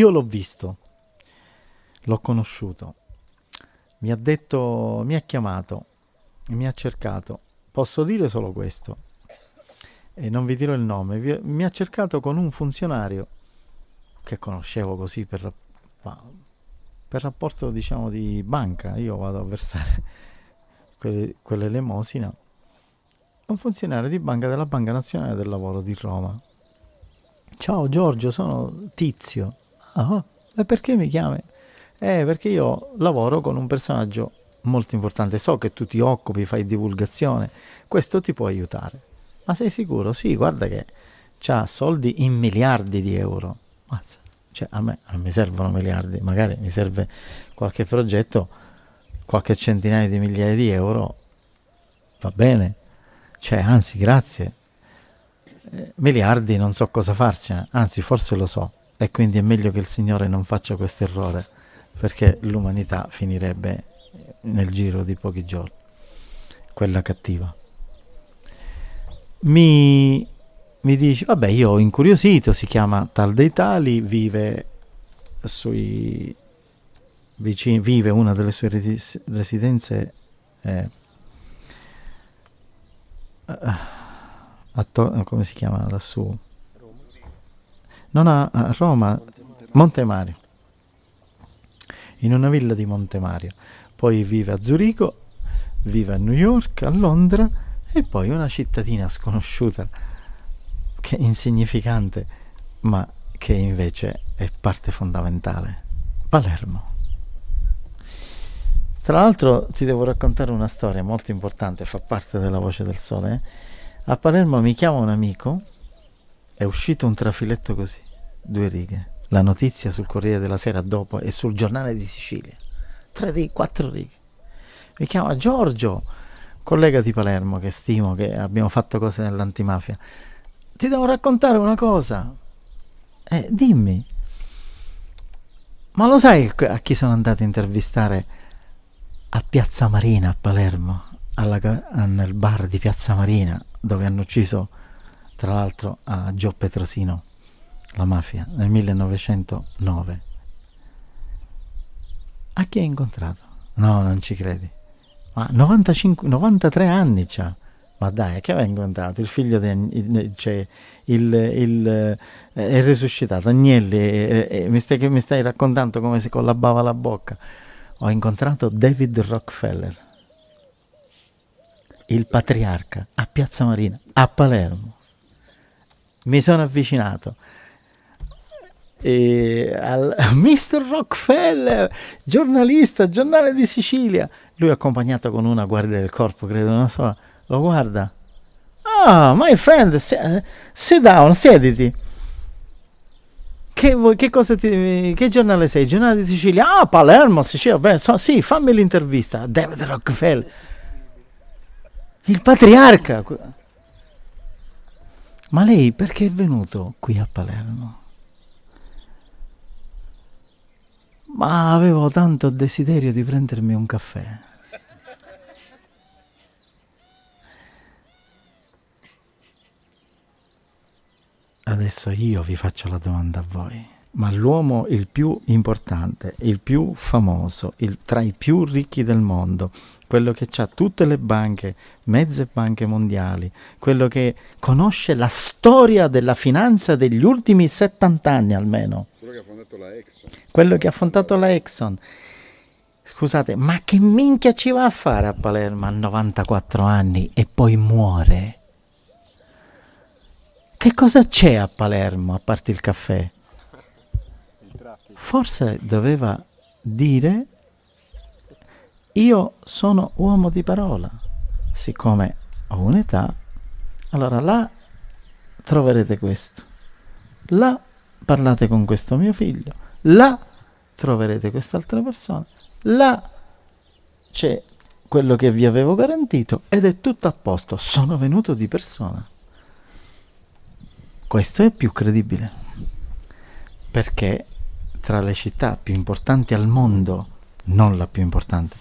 Io l'ho visto, l'ho conosciuto, mi ha detto, mi ha chiamato, mi ha cercato. Posso dire solo questo, e non vi dirò il nome, mi ha cercato con un funzionario che conoscevo così per, per rapporto diciamo di banca, io vado a versare quell'elemosina, un funzionario di banca della Banca Nazionale del Lavoro di Roma. Ciao Giorgio, sono Tizio. Ah, e perché mi chiami? Eh, perché io lavoro con un personaggio molto importante. So che tu ti occupi, fai divulgazione. Questo ti può aiutare. Ma sei sicuro? Sì, guarda che ha soldi in miliardi di euro. Mazza. Cioè, a me non mi servono miliardi, magari mi serve qualche progetto, qualche centinaio di migliaia di euro. Va bene. Cioè, anzi, grazie. Eh, miliardi non so cosa farcene, anzi, forse lo so e quindi è meglio che il Signore non faccia questo errore perché l'umanità finirebbe nel giro di pochi giorni, quella cattiva. Mi, mi dice, vabbè io ho incuriosito, si chiama Tal dei Tali, vive, sui, vicino, vive una delle sue residenze eh, ah, attorno, come si chiama lassù? non a, a Roma, Montemario, in una villa di Montemario. Poi vive a Zurigo, vive a New York, a Londra e poi una cittadina sconosciuta, che è insignificante, ma che invece è parte fondamentale, Palermo. Tra l'altro ti devo raccontare una storia molto importante, fa parte della voce del sole. Eh? A Palermo mi chiama un amico è uscito un trafiletto così, due righe. La notizia sul Corriere della Sera dopo e sul giornale di Sicilia. Tre righe, quattro righe. Mi chiama Giorgio, collega di Palermo che stimo, che abbiamo fatto cose nell'antimafia. Ti devo raccontare una cosa. Eh, dimmi. Ma lo sai a chi sono andato a intervistare a Piazza Marina a Palermo, alla, nel bar di Piazza Marina, dove hanno ucciso tra l'altro a Gio Petrosino, la mafia, nel 1909. A chi hai incontrato? No, non ci credi. Ma 95, 93 anni c'ha. Ma dai, a chi aveva incontrato? Il figlio di... cioè, il, il, eh, è risuscitato, Agnelli, è, eh, è, eh, mi, stai, mi stai raccontando come si collabava la bocca. Ho incontrato David Rockefeller, il patriarca, a Piazza Marina, a Palermo mi sono avvicinato e al Mr. Rockefeller, giornalista, giornale di Sicilia. Lui accompagnato con una guardia del corpo, credo, non so, lo guarda. Ah, oh, my friend, sit down, siediti. Che, che, cosa ti, che giornale sei? Giornale di Sicilia? Ah, Palermo, Sicilia, beh, so, sì, fammi l'intervista. David Rockefeller. Il patriarca ma lei perché è venuto qui a Palermo? Ma avevo tanto desiderio di prendermi un caffè. Adesso io vi faccio la domanda a voi. Ma l'uomo il più importante, il più famoso, il, tra i più ricchi del mondo, quello che ha tutte le banche, mezze banche mondiali, quello che conosce la storia della finanza degli ultimi 70 anni almeno. Quello che ha fondato la Exxon. Quello che ha fondato la Exxon. Scusate, ma che minchia ci va a fare a Palermo a 94 anni e poi muore? Che cosa c'è a Palermo a parte il caffè? Forse doveva dire io sono uomo di parola, siccome ho un'età, allora là troverete questo, là parlate con questo mio figlio, là troverete quest'altra persona, là c'è quello che vi avevo garantito ed è tutto a posto, sono venuto di persona. Questo è più credibile, perché tra le città più importanti al mondo, non la più importante,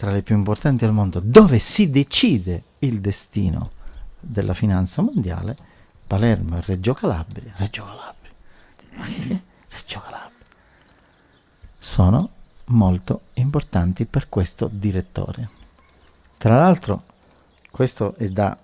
tra le più importanti al mondo, dove si decide il destino della finanza mondiale, Palermo e Reggio Calabria, Reggio Calabria, ma che Reggio Calabria, sono molto importanti per questo direttore. Tra l'altro, questo è da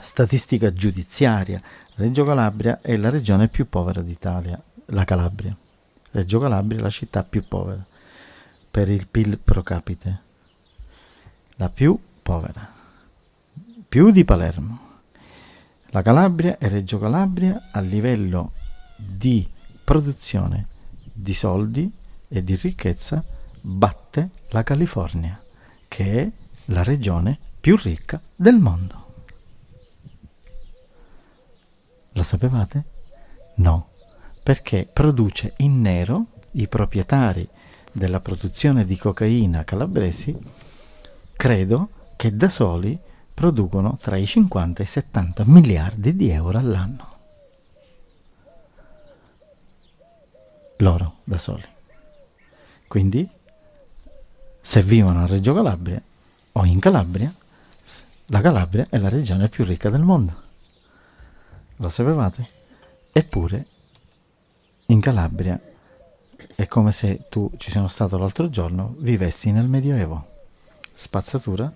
statistica giudiziaria, Reggio Calabria è la regione più povera d'Italia, la Calabria. Reggio Calabria è la città più povera per il PIL pro capite la più povera, più di Palermo. La Calabria e Reggio Calabria a livello di produzione di soldi e di ricchezza batte la California, che è la regione più ricca del mondo. Lo sapevate? No, perché produce in nero i proprietari della produzione di cocaina calabresi credo che da soli producono tra i 50 e i 70 miliardi di euro all'anno. Loro da soli. Quindi, se vivono a Reggio Calabria o in Calabria, la Calabria è la regione più ricca del mondo. Lo sapevate? Eppure, in Calabria è come se tu, ci sono stato l'altro giorno, vivessi nel Medioevo spazzatura,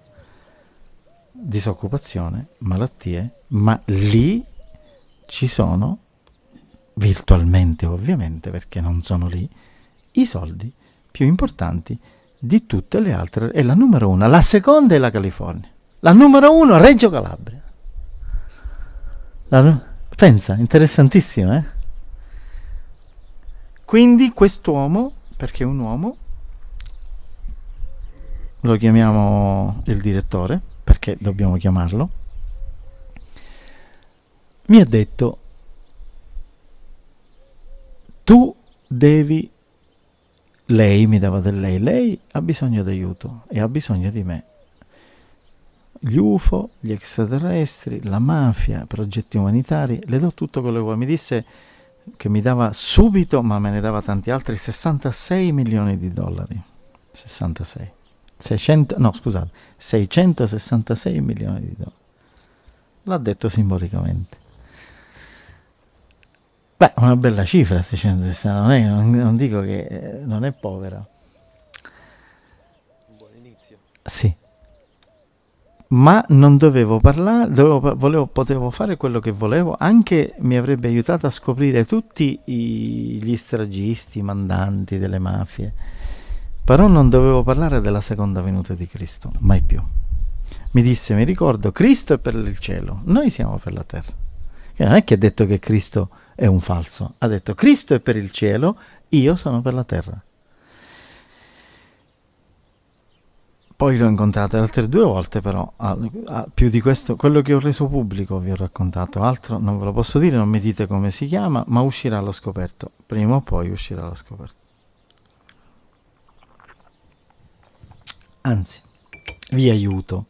disoccupazione, malattie, ma lì ci sono, virtualmente ovviamente perché non sono lì, i soldi più importanti di tutte le altre. E la numero uno, la seconda è la California, la numero uno Reggio Calabria. La, pensa, interessantissimo, eh? Quindi quest'uomo, perché è un uomo, lo chiamiamo il direttore, perché dobbiamo chiamarlo, mi ha detto, tu devi, lei mi dava del lei, lei ha bisogno di aiuto e ha bisogno di me. Gli UFO, gli extraterrestri, la mafia, progetti umanitari, le do tutto quello che vuoi. Mi disse che mi dava subito, ma me ne dava tanti altri, 66 milioni di dollari. 66. 600, no scusate, 666 milioni di dollari. L'ha detto simbolicamente. Beh, una bella cifra 660, non, è, non, non dico che eh, non è povera. Un buon inizio. Sì. Ma non dovevo parlare, dovevo, volevo, potevo fare quello che volevo, anche mi avrebbe aiutato a scoprire tutti i, gli stragisti, i mandanti delle mafie però non dovevo parlare della seconda venuta di Cristo, mai più. Mi disse, mi ricordo, Cristo è per il cielo, noi siamo per la terra. Che non è che ha detto che Cristo è un falso, ha detto Cristo è per il cielo, io sono per la terra. Poi l'ho incontrata altre due volte, però a, a, più di questo, quello che ho reso pubblico vi ho raccontato, altro non ve lo posso dire, non mi dite come si chiama, ma uscirà allo scoperto, prima o poi uscirà allo scoperto. Anzi, vi aiuto.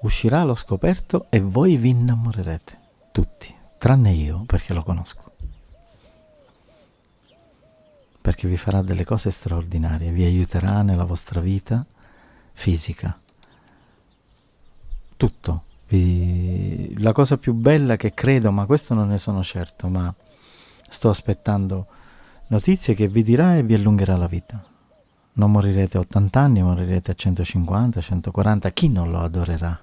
Uscirà allo scoperto e voi vi innamorerete. Tutti, tranne io perché lo conosco. Perché vi farà delle cose straordinarie, vi aiuterà nella vostra vita fisica. Tutto. Vi... La cosa più bella che credo, ma questo non ne sono certo, ma sto aspettando notizie che vi dirà e vi allungherà la vita. Non morirete a 80 anni, morirete a 150, 140. Chi non lo adorerà?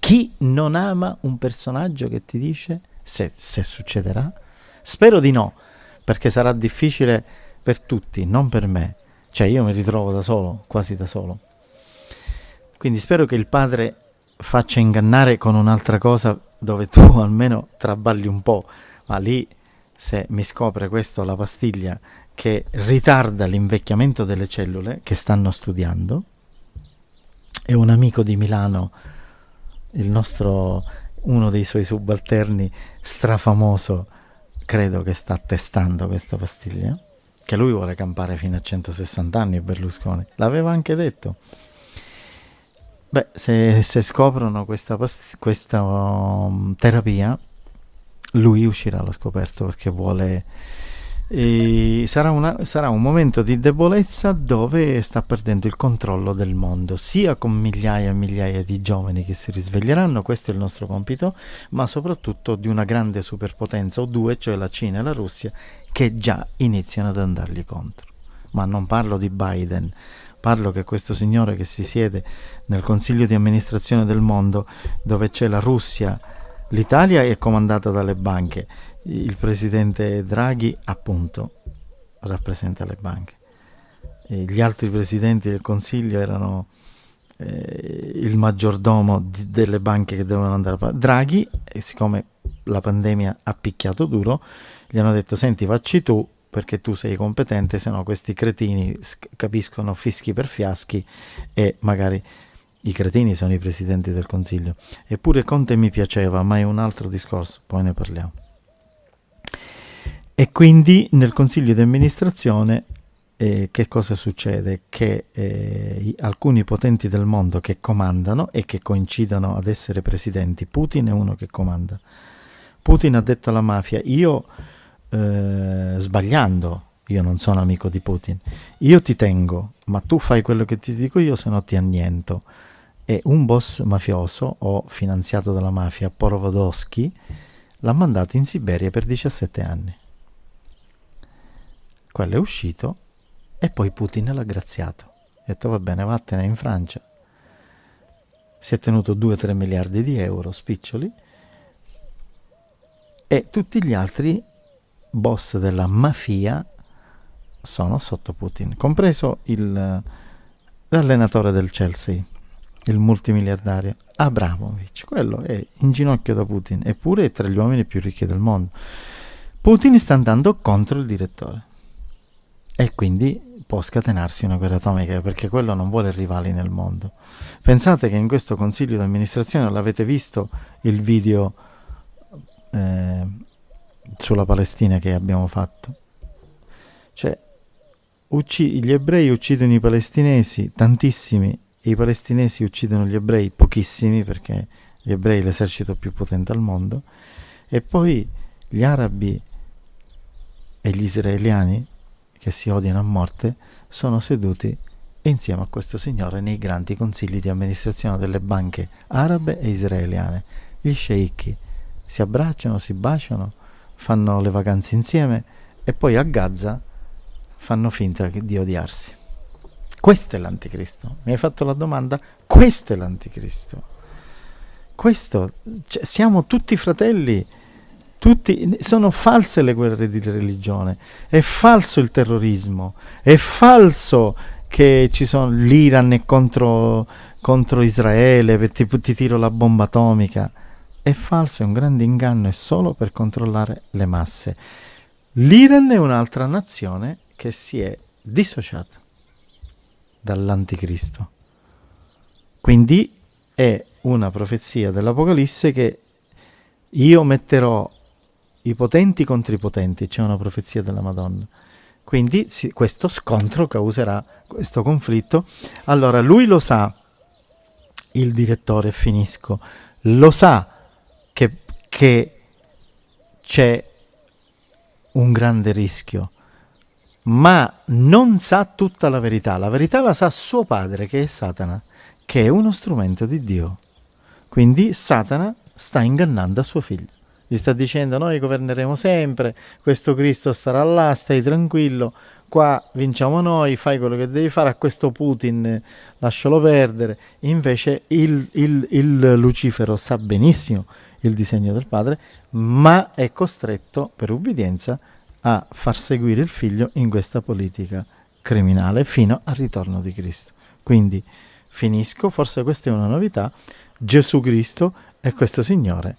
Chi non ama un personaggio che ti dice, se, se succederà? Spero di no, perché sarà difficile per tutti, non per me. Cioè io mi ritrovo da solo, quasi da solo. Quindi spero che il padre faccia ingannare con un'altra cosa dove tu almeno traballi un po', ma lì se mi scopre questo la pastiglia che ritarda l'invecchiamento delle cellule che stanno studiando e un amico di Milano, nostro, uno dei suoi subalterni strafamoso, credo che sta testando questa pastiglia, che lui vuole campare fino a 160 anni Berlusconi, l'aveva anche detto. Beh, se, se scoprono questa, questa um, terapia, lui uscirà allo scoperto perché vuole e sarà, una, sarà, un momento di debolezza dove sta perdendo il controllo del mondo, sia con migliaia e migliaia di giovani che si risveglieranno, questo è il nostro compito, ma soprattutto di una grande superpotenza o due, cioè la Cina e la Russia, che già iniziano ad andargli contro. Ma non parlo di Biden, parlo che questo signore che si siede nel Consiglio di amministrazione del mondo, dove c'è la Russia, l'Italia è comandata dalle banche, il presidente Draghi appunto rappresenta le banche. E gli altri presidenti del Consiglio erano eh, il maggiordomo di, delle banche che dovevano andare a Draghi e siccome la pandemia ha picchiato duro gli hanno detto senti facci tu perché tu sei competente se no questi cretini capiscono fischi per fiaschi e magari i cretini sono i presidenti del Consiglio eppure Conte mi piaceva ma è un altro discorso poi ne parliamo e quindi nel consiglio di amministrazione eh, che cosa succede? Che eh, alcuni potenti del mondo che comandano e che coincidono ad essere presidenti, Putin è uno che comanda. Putin ha detto alla mafia, io eh, sbagliando, io non sono amico di Putin, io ti tengo, ma tu fai quello che ti dico io, se no ti anniento. E un boss mafioso o finanziato dalla mafia, Porovodosky, l'ha mandato in Siberia per 17 anni. Quello è uscito e poi Putin l'ha graziato. Ha detto va bene, vattene in Francia. Si è tenuto 2-3 miliardi di euro spiccioli e tutti gli altri boss della mafia sono sotto Putin, compreso il, l'allenatore del Chelsea, il multimiliardario Abramovic, quello è in ginocchio da Putin, eppure è tra gli uomini più ricchi del mondo. Putin sta andando contro il direttore e quindi può scatenarsi una guerra atomica perché quello non vuole rivali nel mondo. Pensate che in questo consiglio di amministrazione l'avete visto il video eh, sulla Palestina che abbiamo fatto. Cioè, ucc- gli ebrei uccidono i palestinesi, tantissimi, e i palestinesi uccidono gli ebrei, pochissimi, perché gli ebrei l'esercito più potente al mondo, e poi gli arabi e gli israeliani che si odiano a morte, sono seduti insieme a questo signore nei grandi consigli di amministrazione delle banche arabe e israeliane, gli sceicchi. Si abbracciano, si baciano, fanno le vacanze insieme e poi a Gaza fanno finta di odiarsi. Questo è l'anticristo. Mi hai fatto la domanda? Questo è l'anticristo. Questo, cioè, siamo tutti fratelli tutti, sono false le guerre di religione, è falso il terrorismo, è falso che ci sono l'Iran contro, contro Israele, ti, ti tiro la bomba atomica. È falso, è un grande inganno, è solo per controllare le masse. L'Iran è un'altra nazione che si è dissociata dall'anticristo. Quindi è una profezia dell'Apocalisse che io metterò i potenti contro i potenti, c'è una profezia della Madonna. Quindi sì, questo scontro causerà questo conflitto. Allora lui lo sa, il direttore, finisco, lo sa che, che c'è un grande rischio, ma non sa tutta la verità. La verità la sa suo padre, che è Satana, che è uno strumento di Dio. Quindi Satana sta ingannando suo figlio. Gli sta dicendo noi governeremo sempre, questo Cristo starà là, stai tranquillo, qua vinciamo noi, fai quello che devi fare, a questo Putin lascialo perdere. Invece il, il, il Lucifero sa benissimo il disegno del padre, ma è costretto per ubbidienza a far seguire il figlio in questa politica criminale fino al ritorno di Cristo. Quindi finisco, forse questa è una novità, Gesù Cristo e questo Signore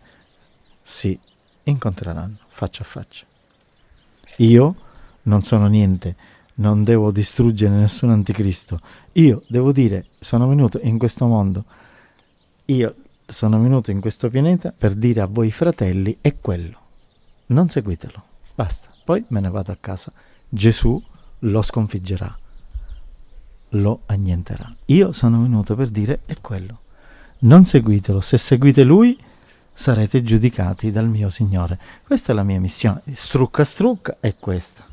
si incontreranno faccia a faccia. Io non sono niente, non devo distruggere nessun anticristo. Io devo dire, sono venuto in questo mondo, io sono venuto in questo pianeta per dire a voi fratelli è quello. Non seguitelo, basta. Poi me ne vado a casa. Gesù lo sconfiggerà, lo annienterà. Io sono venuto per dire è quello. Non seguitelo, se seguite lui sarete giudicati dal mio Signore. Questa è la mia missione. Strucca strucca è questa.